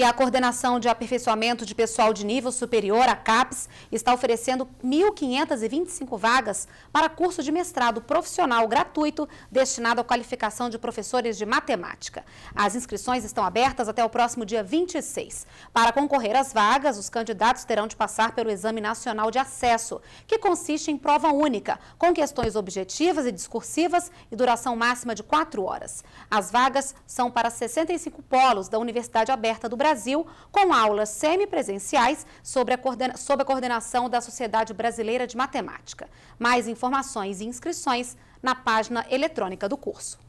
E a Coordenação de Aperfeiçoamento de Pessoal de Nível Superior, a CAPES, está oferecendo 1.525 vagas para curso de mestrado profissional gratuito destinado à qualificação de professores de matemática. As inscrições estão abertas até o próximo dia 26. Para concorrer às vagas, os candidatos terão de passar pelo Exame Nacional de Acesso, que consiste em prova única, com questões objetivas e discursivas e duração máxima de 4 horas. As vagas são para 65 polos da Universidade Aberta do Brasil Brasil, com aulas semipresenciais sob a, coordena sob a coordenação da Sociedade Brasileira de Matemática. Mais informações e inscrições na página eletrônica do curso.